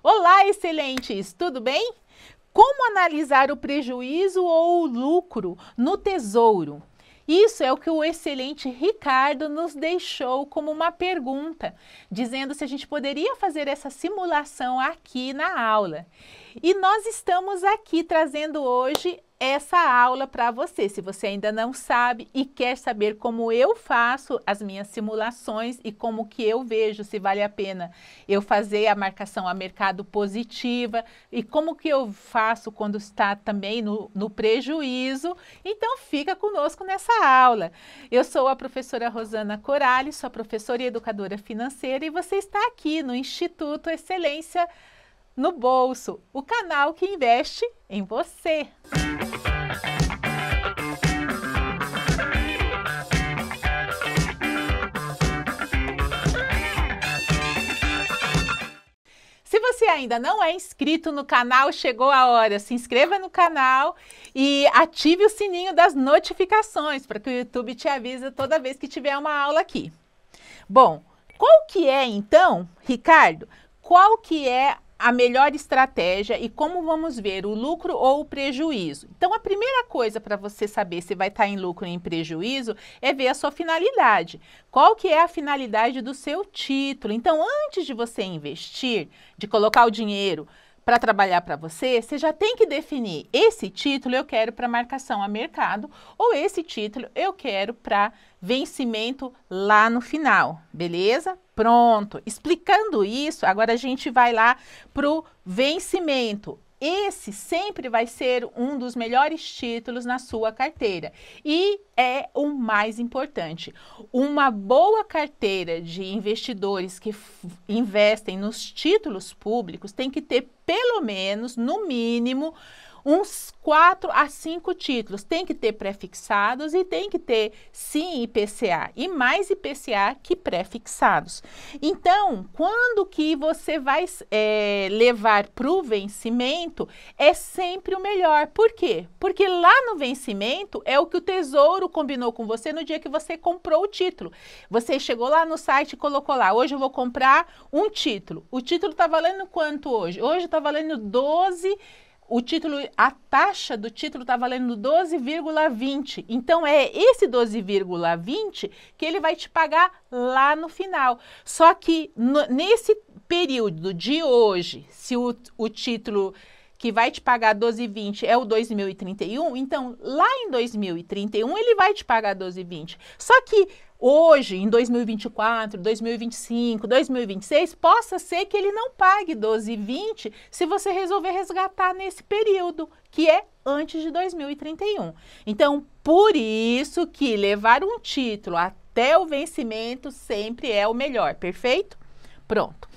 Olá, excelentes! Tudo bem? Como analisar o prejuízo ou o lucro no tesouro? Isso é o que o excelente Ricardo nos deixou como uma pergunta, dizendo se a gente poderia fazer essa simulação aqui na aula. E nós estamos aqui trazendo hoje essa aula para você. Se você ainda não sabe e quer saber como eu faço as minhas simulações e como que eu vejo se vale a pena eu fazer a marcação a mercado positiva e como que eu faço quando está também no, no prejuízo, então fica conosco nessa aula. Eu sou a professora Rosana Corales, sou professora e educadora financeira e você está aqui no Instituto Excelência Financeira no Bolso, o canal que investe em você. Se você ainda não é inscrito no canal, chegou a hora. Se inscreva no canal e ative o sininho das notificações para que o YouTube te avise toda vez que tiver uma aula aqui. Bom, qual que é então, Ricardo? Qual que é a melhor estratégia e como vamos ver o lucro ou o prejuízo. Então, a primeira coisa para você saber se vai estar tá em lucro ou em prejuízo é ver a sua finalidade. Qual que é a finalidade do seu título? Então, antes de você investir, de colocar o dinheiro, para trabalhar para você, você já tem que definir esse título eu quero para marcação a mercado ou esse título eu quero para vencimento lá no final, beleza? Pronto. Explicando isso, agora a gente vai lá para o vencimento esse sempre vai ser um dos melhores títulos na sua carteira e é o mais importante. Uma boa carteira de investidores que investem nos títulos públicos tem que ter pelo menos, no mínimo, uns quatro a cinco títulos. Tem que ter prefixados e tem que ter, sim, IPCA. E mais IPCA que prefixados. Então, quando que você vai é, levar para o vencimento, é sempre o melhor. Por quê? Porque lá no vencimento é o que o tesouro combinou com você no dia que você comprou o título. Você chegou lá no site e colocou lá, hoje eu vou comprar um título. O título está valendo quanto hoje? Hoje está valendo 12 o título, a taxa do título está valendo 12,20. Então é esse 12,20 que ele vai te pagar lá no final. Só que no, nesse período de hoje, se o, o título que vai te pagar 12,20 é o 2031, então lá em 2031 ele vai te pagar 12,20. Só que hoje, em 2024, 2025, 2026, possa ser que ele não pague 12,20 se você resolver resgatar nesse período, que é antes de 2031. Então, por isso que levar um título até o vencimento sempre é o melhor, perfeito? Pronto.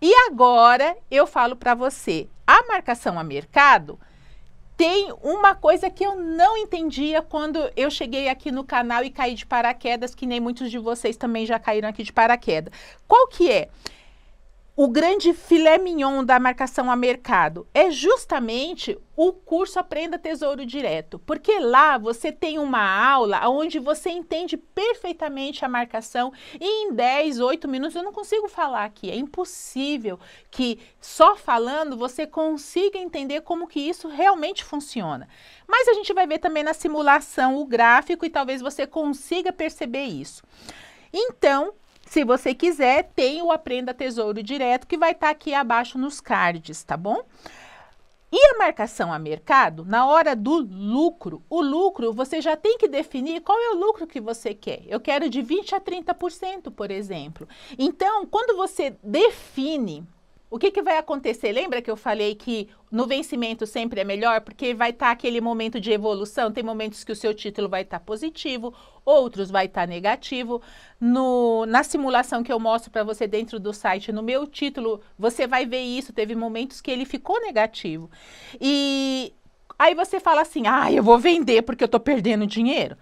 E agora eu falo para você, a marcação a mercado tem uma coisa que eu não entendia quando eu cheguei aqui no canal e caí de paraquedas, que nem muitos de vocês também já caíram aqui de paraquedas. Qual que é? o grande filé mignon da marcação a mercado é justamente o curso Aprenda Tesouro Direto, porque lá você tem uma aula onde você entende perfeitamente a marcação e em 10, 8 minutos, eu não consigo falar aqui, é impossível que só falando você consiga entender como que isso realmente funciona. Mas a gente vai ver também na simulação o gráfico e talvez você consiga perceber isso. Então, se você quiser, tem o Aprenda Tesouro Direto, que vai estar tá aqui abaixo nos cards, tá bom? E a marcação a mercado, na hora do lucro, o lucro você já tem que definir qual é o lucro que você quer. Eu quero de 20 a 30%, por exemplo. Então, quando você define o que, que vai acontecer? Lembra que eu falei que no vencimento sempre é melhor? Porque vai estar tá aquele momento de evolução, tem momentos que o seu título vai estar tá positivo, outros vai estar tá negativo. No, na simulação que eu mostro para você dentro do site, no meu título, você vai ver isso. Teve momentos que ele ficou negativo. E aí você fala assim, ah, eu vou vender porque eu estou perdendo dinheiro.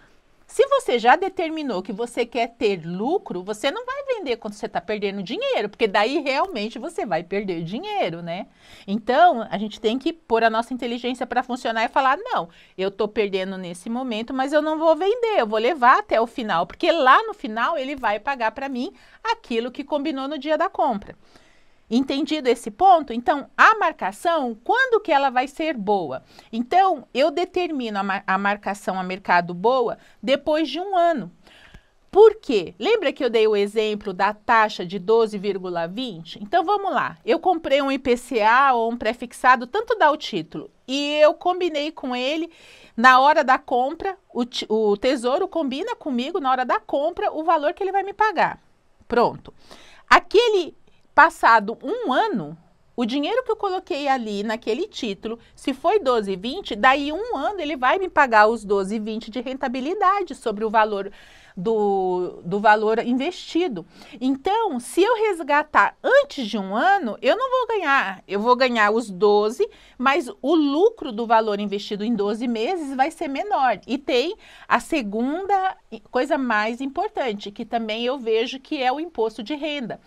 Se você já determinou que você quer ter lucro, você não vai vender quando você está perdendo dinheiro, porque daí realmente você vai perder dinheiro, né? Então, a gente tem que pôr a nossa inteligência para funcionar e falar: não, eu estou perdendo nesse momento, mas eu não vou vender, eu vou levar até o final, porque lá no final ele vai pagar para mim aquilo que combinou no dia da compra. Entendido esse ponto? Então, a marcação, quando que ela vai ser boa? Então, eu determino a, mar a marcação a mercado boa depois de um ano. Por quê? Lembra que eu dei o exemplo da taxa de 12,20? Então vamos lá. Eu comprei um IPCA ou um prefixado, tanto dá o título, e eu combinei com ele na hora da compra. O, o tesouro combina comigo na hora da compra o valor que ele vai me pagar. Pronto. Aquele Passado um ano, o dinheiro que eu coloquei ali naquele título, se foi 12,20, daí um ano ele vai me pagar os 12,20 de rentabilidade sobre o valor do, do valor investido. Então, se eu resgatar antes de um ano, eu não vou ganhar, eu vou ganhar os 12, mas o lucro do valor investido em 12 meses vai ser menor. E tem a segunda coisa mais importante, que também eu vejo que é o imposto de renda.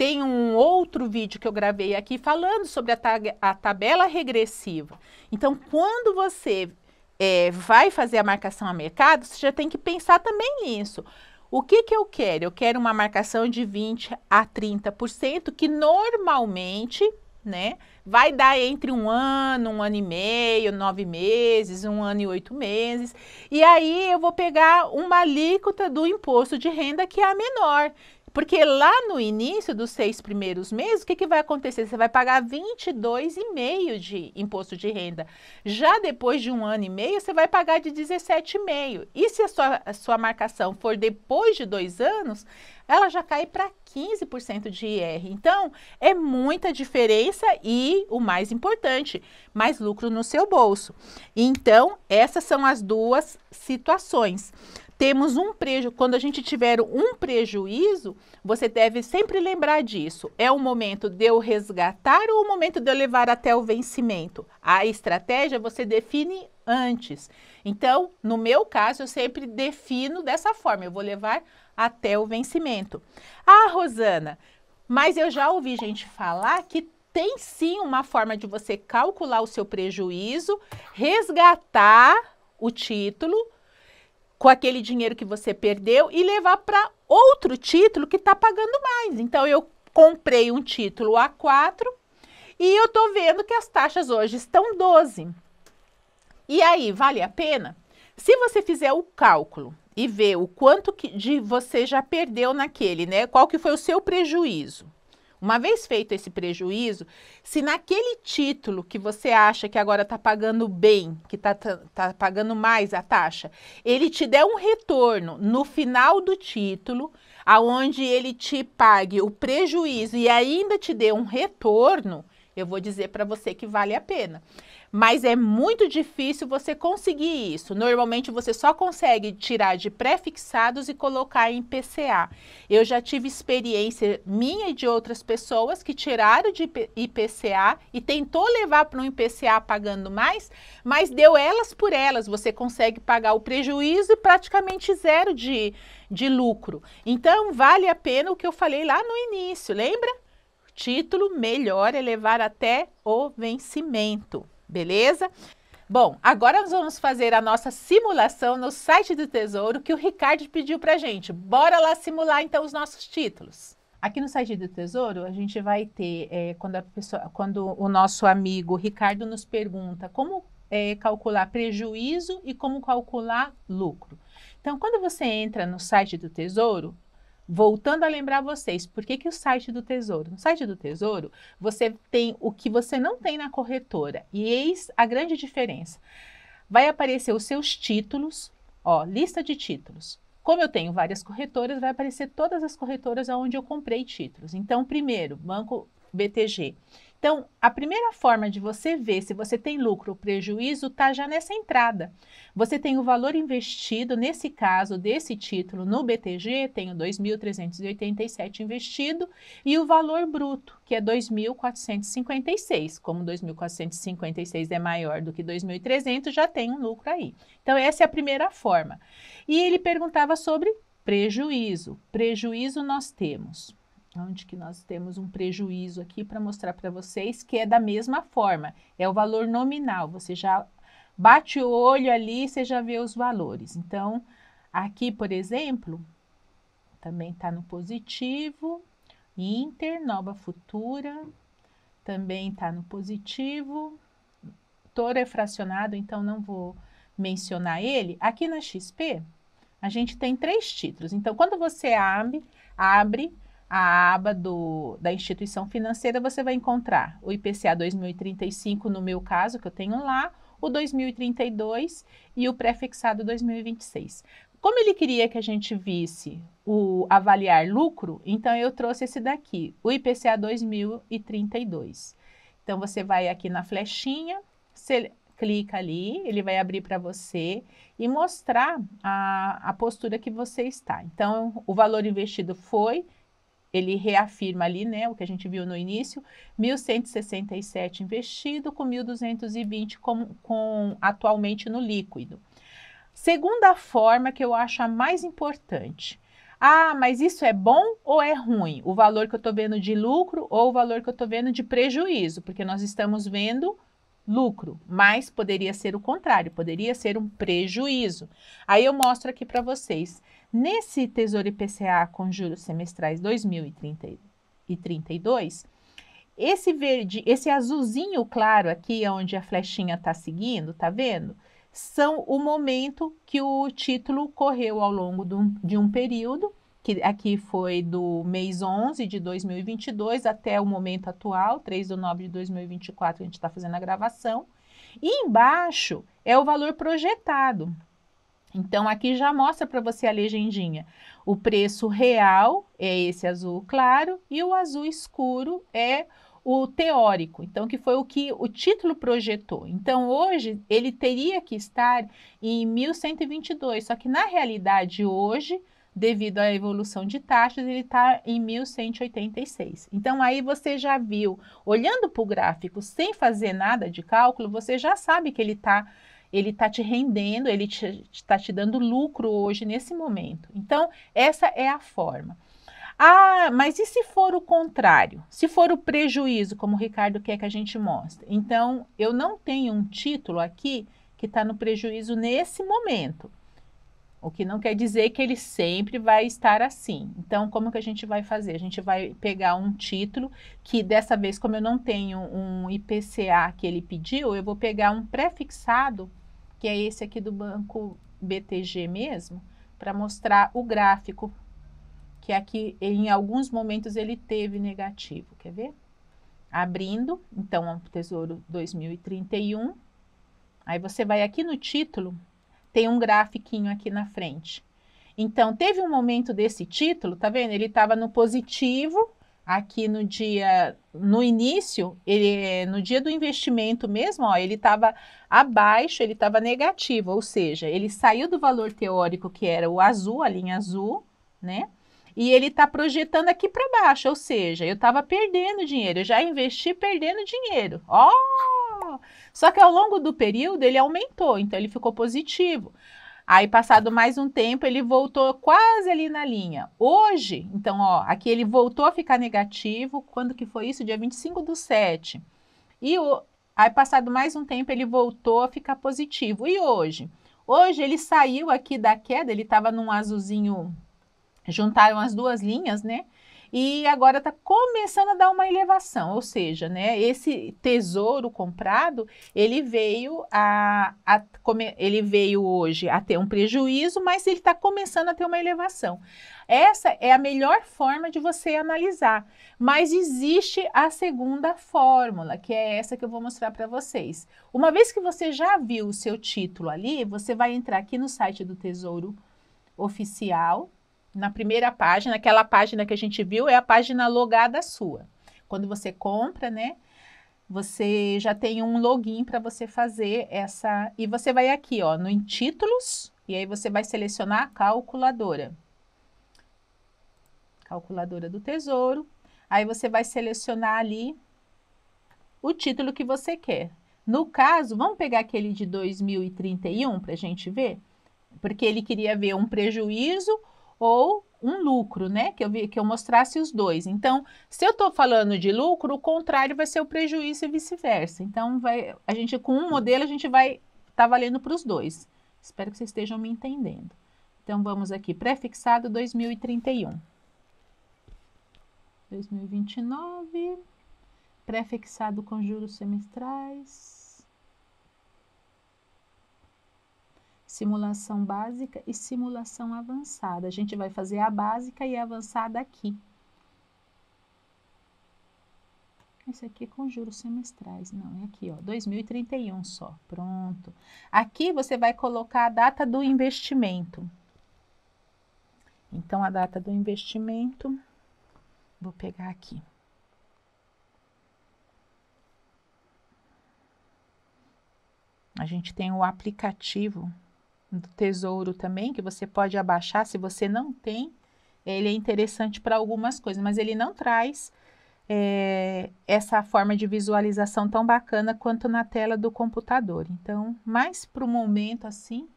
Tem um outro vídeo que eu gravei aqui falando sobre a, ta a tabela regressiva. Então, quando você é, vai fazer a marcação a mercado, você já tem que pensar também nisso. O que, que eu quero? Eu quero uma marcação de 20 a 30%, que normalmente né, vai dar entre um ano, um ano e meio, nove meses, um ano e oito meses. E aí eu vou pegar uma alíquota do imposto de renda que é a menor, porque lá no início dos seis primeiros meses, o que, que vai acontecer? Você vai pagar 22,5% de imposto de renda. Já depois de um ano e meio, você vai pagar de 17,5%. E se a sua, a sua marcação for depois de dois anos, ela já cai para 15% de IR. Então, é muita diferença e, o mais importante, mais lucro no seu bolso. Então, essas são as duas situações temos um prejuízo. Quando a gente tiver um prejuízo, você deve sempre lembrar disso. É o momento de eu resgatar ou o momento de eu levar até o vencimento? A estratégia você define antes. Então, no meu caso, eu sempre defino dessa forma: eu vou levar até o vencimento. Ah, Rosana, mas eu já ouvi gente falar que tem sim uma forma de você calcular o seu prejuízo, resgatar o título com aquele dinheiro que você perdeu e levar para outro título que está pagando mais. Então, eu comprei um título A4 e eu estou vendo que as taxas hoje estão 12. E aí, vale a pena? Se você fizer o cálculo e ver o quanto que de você já perdeu naquele, né? Qual que foi o seu prejuízo? Uma vez feito esse prejuízo, se naquele título que você acha que agora está pagando bem, que está tá pagando mais a taxa, ele te der um retorno no final do título, aonde ele te pague o prejuízo e ainda te dê um retorno, eu vou dizer para você que vale a pena mas é muito difícil você conseguir isso. Normalmente você só consegue tirar de prefixados e colocar em PCA. Eu já tive experiência minha e de outras pessoas que tiraram de IPCA e tentou levar para um IPCA pagando mais, mas deu elas por elas. Você consegue pagar o prejuízo e praticamente zero de, de lucro. Então vale a pena o que eu falei lá no início, lembra? Título melhor é levar até o vencimento beleza? Bom, agora nós vamos fazer a nossa simulação no site do Tesouro que o Ricardo pediu para gente. Bora lá simular então os nossos títulos. Aqui no site do Tesouro, a gente vai ter, é, quando, pessoa, quando, o nosso amigo Ricardo nos pergunta como é, calcular prejuízo e como calcular lucro. Então, quando você entra no site do Tesouro, voltando a lembrar vocês, por que, que o site do Tesouro? No site do Tesouro, você tem o que você não tem na corretora. E eis a grande diferença. Vai aparecer os seus títulos, ó, lista de títulos. Como eu tenho várias corretoras, vai aparecer todas as corretoras onde eu comprei títulos. Então, primeiro, Banco BTG. Então, a primeira forma de você ver se você tem lucro ou prejuízo está já nessa entrada. Você tem o valor investido, nesse caso, desse título no BTG, tenho 2.387 investido, e o valor bruto, que é 2.456. Como 2.456 é maior do que 2.300, já tem um lucro aí. Então, essa é a primeira forma. E ele perguntava sobre prejuízo. Prejuízo nós temos onde que nós temos um prejuízo aqui para mostrar para vocês que é da mesma forma, é o valor nominal, você já bate o olho ali e você já vê os valores. Então, aqui, por exemplo, também está no positivo, Inter, Nova Futura, também está no positivo, Toro é fracionado, então não vou mencionar ele. Aqui na XP, a gente tem três títulos. Então, quando você abre, abre a aba do, da instituição financeira, você vai encontrar o IPCA 2035, no meu caso, que eu tenho lá, o 2032 e o prefixado 2026. Como ele queria que a gente visse o avaliar lucro, então eu trouxe esse daqui, o IPCA 2032. Então você vai aqui na flechinha, você clica ali, ele vai abrir para você e mostrar a, a postura que você está. Então o valor investido foi ele reafirma ali, né, o que a gente viu no início, 1.167 investido com 1.220 com, com atualmente no líquido. Segunda forma que eu acho a mais importante. Ah, mas isso é bom ou é ruim? O valor que eu estou vendo de lucro ou o valor que eu estou vendo de prejuízo? Porque nós estamos vendo lucro, mas poderia ser o contrário, poderia ser um prejuízo. Aí eu mostro aqui para vocês. Nesse Tesouro IPCA com juros semestrais 2032, esse verde, esse azulzinho claro aqui, onde a flechinha está seguindo, tá vendo? São o momento que o título correu ao longo de um período, que aqui foi do mês 11 de 2022 até o momento atual, 3 de 9 de 2024, a gente está fazendo a gravação. E embaixo é o valor projetado, então, aqui já mostra para você a legendinha. O preço real é esse azul claro e o azul escuro é o teórico, então que foi o que o título projetou. Então hoje ele teria que estar em 1122, só que na realidade hoje, devido à evolução de taxas, ele está em 1186. Então aí você já viu, olhando para o gráfico sem fazer nada de cálculo, você já sabe que ele está ele está te rendendo, ele está te, tá te dando lucro hoje nesse momento. Então, essa é a forma. Ah, mas e se for o contrário? Se for o prejuízo, como o Ricardo quer que a gente mostre? Então, eu não tenho um título aqui que está no prejuízo nesse momento. O que não quer dizer que ele sempre vai estar assim. Então, como que a gente vai fazer? A gente vai pegar um título que dessa vez, como eu não tenho um IPCA que ele pediu, eu vou pegar um prefixado que é esse aqui do banco BTG mesmo, para mostrar o gráfico, que aqui em alguns momentos ele teve negativo, quer ver? Abrindo, então, o é Tesouro 2031. Aí você vai aqui no título, tem um grafiquinho aqui na frente. Então, teve um momento desse título, tá vendo? Ele estava no positivo, aqui no dia, no início, ele, no dia do investimento mesmo, ó, ele estava abaixo, ele estava negativo, ou seja, ele saiu do valor teórico que era o azul, a linha azul, né? E ele está projetando aqui para baixo, ou seja, eu estava perdendo dinheiro, eu já investi perdendo dinheiro. Ó! Só que ao longo do período ele aumentou, então ele ficou positivo. Aí, passado mais um tempo, ele voltou quase ali na linha. Hoje, então, ó, aqui ele voltou a ficar negativo. Quando que foi isso? Dia 25 do 7. E o, aí, passado mais um tempo, ele voltou a ficar positivo. E hoje? Hoje ele saiu aqui da queda, ele estava num azulzinho, juntaram as duas linhas, né? e agora está começando a dar uma elevação, ou seja, né, esse tesouro comprado, ele veio a, a ele veio hoje a ter um prejuízo, mas ele está começando a ter uma elevação. Essa é a melhor forma de você analisar, mas existe a segunda fórmula, que é essa que eu vou mostrar para vocês. Uma vez que você já viu o seu título ali, você vai entrar aqui no site do Tesouro Oficial, na primeira página, aquela página que a gente viu é a página logada sua. Quando você compra, né? Você já tem um login para você fazer essa. E você vai aqui, ó, no em títulos, e aí você vai selecionar a calculadora. Calculadora do Tesouro. Aí você vai selecionar ali o título que você quer. No caso, vamos pegar aquele de 2031 para a gente ver? Porque ele queria ver um prejuízo ou um lucro, né? Que eu, vi, que eu mostrasse os dois. Então, se eu estou falando de lucro, o contrário vai ser o prejuízo e vice-versa. Então, vai, a gente com um modelo a gente vai estar tá valendo para os dois. Espero que vocês estejam me entendendo. Então, vamos aqui, prefixado 2031. 2029, prefixado com juros semestrais. simulação básica e simulação avançada. A gente vai fazer a básica e a avançada aqui. Esse aqui é com juros semestrais, não, é aqui, ó, 2031 só, pronto. Aqui você vai colocar a data do investimento. Então, a data do investimento, vou pegar aqui. A gente tem o aplicativo do tesouro também, que você pode abaixar se você não tem. Ele é interessante para algumas coisas, mas ele não traz é, essa forma de visualização tão bacana quanto na tela do computador. Então, mais para o momento assim,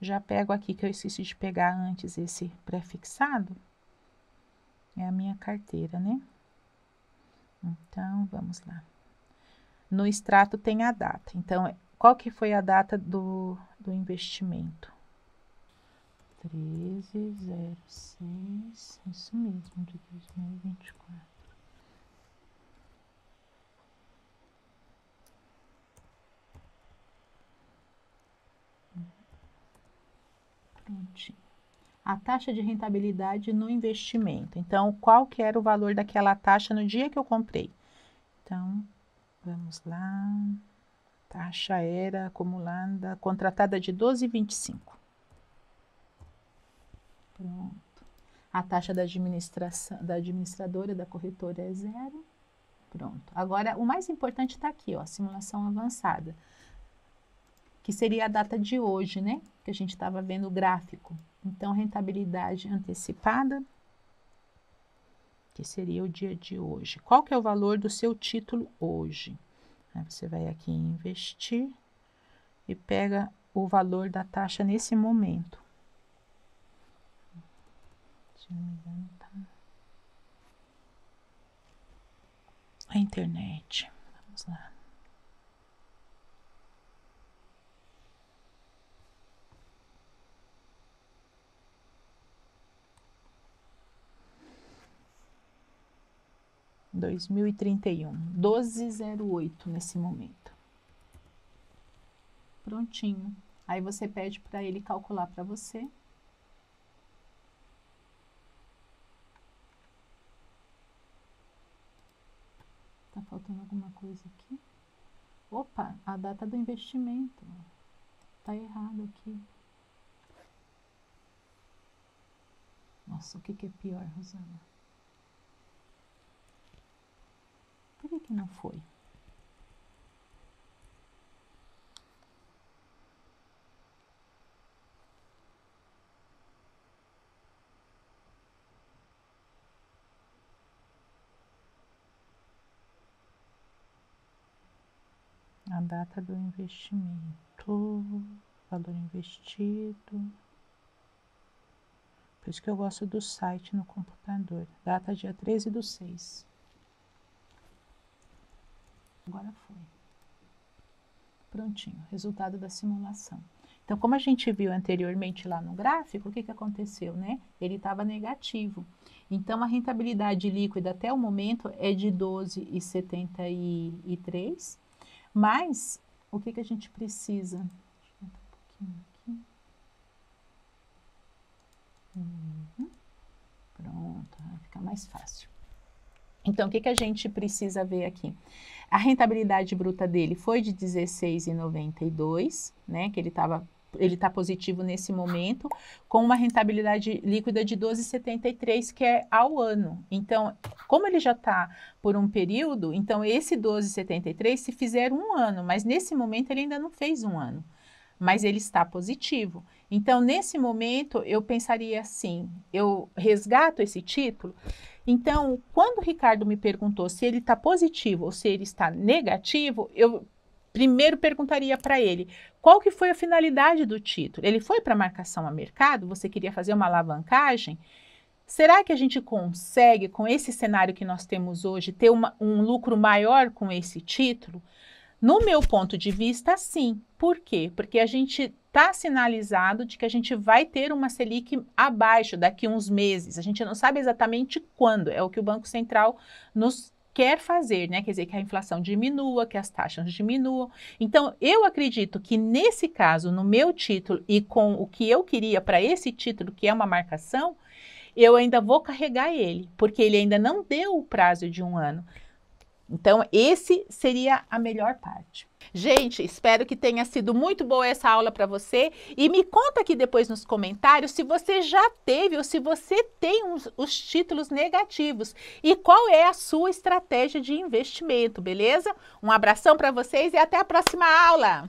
já pego aqui que eu esqueci de pegar antes esse prefixado. É a minha carteira, né? Então, vamos lá. No extrato tem a data. Então, qual que foi a data do, do investimento? 1306, isso mesmo, de 2024. Prontinho. A taxa de rentabilidade no investimento. Então, qual que era o valor daquela taxa no dia que eu comprei? Então, vamos lá. Taxa era acumulada, contratada de 12,25. Pronto. A taxa da, administração, da administradora, da corretora é zero. Pronto. Agora, o mais importante está aqui, ó, simulação avançada, que seria a data de hoje, né? Que a gente estava vendo o gráfico. Então, rentabilidade antecipada, que seria o dia de hoje. Qual que é o valor do seu título hoje? Você vai aqui em investir e pega o valor da taxa nesse momento. A internet. 2031, 1208 nesse momento. Prontinho. Aí você pede para ele calcular para você. Tá faltando alguma coisa aqui? Opa, a data do investimento. Tá errado aqui. Nossa, o que, que é pior, Rosana? Por que, que não foi? a data do investimento, valor investido. Por isso que eu gosto do site no computador. Data dia 13 do 6. Agora foi. Prontinho, resultado da simulação. Então, como a gente viu anteriormente lá no gráfico, o que, que aconteceu, né? Ele estava negativo. Então, a rentabilidade líquida até o momento é de 12,73, mas o que, que a gente precisa? Deixa eu um pouquinho aqui. Uhum. Pronto, vai ficar mais fácil. Então, o que, que a gente precisa ver aqui? A rentabilidade bruta dele foi de 16,92, né? Que ele estava ele está positivo nesse momento, com uma rentabilidade líquida de 12,73, que é ao ano. Então, como ele já está por um período, então esse 12,73 se fizer um ano, mas nesse momento ele ainda não fez um ano, mas ele está positivo. Então, nesse momento, eu pensaria assim: eu resgato esse título então, quando o Ricardo me perguntou se ele está positivo ou se ele está negativo, eu primeiro perguntaria para ele qual que foi a finalidade do título. Ele foi para marcação a mercado? Você queria fazer uma alavancagem? Será que a gente consegue, com esse cenário que nós temos hoje, ter uma, um lucro maior com esse título? No meu ponto de vista, sim. Por quê? Porque a gente está sinalizado de que a gente vai ter uma Selic abaixo daqui uns meses. A gente não sabe exatamente quando, é o que o Banco Central nos quer fazer, né? Quer dizer, que a inflação diminua, que as taxas diminuam. Então, eu acredito que nesse caso, no meu título e com o que eu queria para esse título, que é uma marcação, eu ainda vou carregar ele, porque ele ainda não deu o prazo de um ano. Então, esse seria a melhor parte. Gente, espero que tenha sido muito boa essa aula para você e me conta aqui depois nos comentários se você já teve ou se você tem os, os títulos negativos e qual é a sua estratégia de investimento, beleza? Um abração para vocês e até a próxima aula!